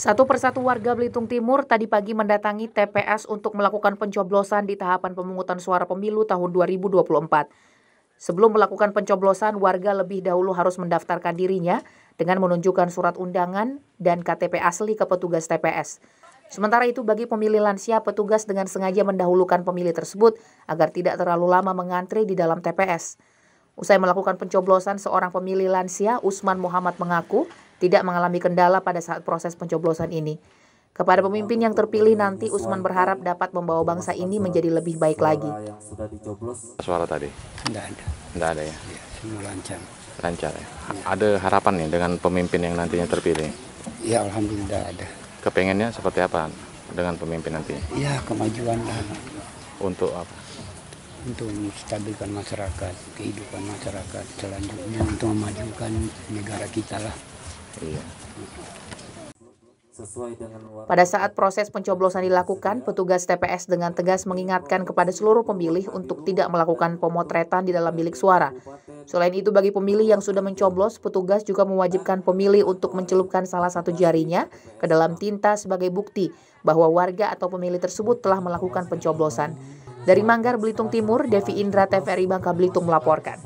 Satu persatu warga Belitung Timur tadi pagi mendatangi TPS untuk melakukan pencoblosan di tahapan pemungutan suara pemilu tahun 2024. Sebelum melakukan pencoblosan, warga lebih dahulu harus mendaftarkan dirinya dengan menunjukkan surat undangan dan KTP asli ke petugas TPS. Sementara itu bagi pemilih lansia, petugas dengan sengaja mendahulukan pemilih tersebut agar tidak terlalu lama mengantri di dalam TPS. Usai melakukan pencoblosan, seorang pemilih lansia, Usman Muhammad mengaku tidak mengalami kendala pada saat proses pencoblosan ini. Kepada pemimpin yang terpilih nanti, Usman berharap dapat membawa bangsa ini menjadi lebih baik lagi. Suara tadi? Tidak ada. Tidak ada ya? ya semua lancar. Lancar ya? Iya. Ada harapan nih dengan pemimpin yang nantinya terpilih? Ya, Alhamdulillah ada. Kepengennya seperti apa dengan pemimpin nanti? Ya, kemajuan lah. Untuk apa? Untuk menstabilkan masyarakat, kehidupan masyarakat selanjutnya, untuk memajukan negara kita lah. Iya. Pada saat proses pencoblosan dilakukan, iya. petugas TPS dengan tegas mengingatkan kepada seluruh pemilih untuk tidak melakukan pemotretan di dalam bilik suara. Selain itu, bagi pemilih yang sudah mencoblos, petugas juga mewajibkan pemilih untuk mencelupkan salah satu jarinya ke dalam tinta sebagai bukti bahwa warga atau pemilih tersebut telah melakukan pencoblosan. Dari Manggar, Belitung Timur, Devi Indra, TVRI Bangka Belitung melaporkan.